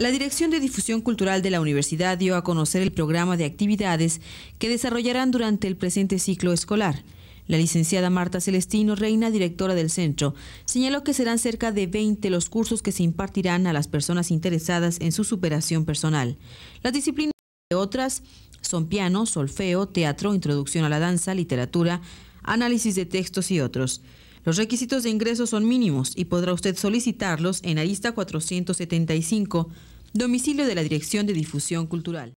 La Dirección de Difusión Cultural de la Universidad dio a conocer el programa de actividades que desarrollarán durante el presente ciclo escolar. La licenciada Marta Celestino, reina directora del centro, señaló que serán cerca de 20 los cursos que se impartirán a las personas interesadas en su superación personal. Las disciplinas de otras son piano, solfeo, teatro, introducción a la danza, literatura, análisis de textos y otros. Los requisitos de ingresos son mínimos y podrá usted solicitarlos en la 475, domicilio de la Dirección de Difusión Cultural.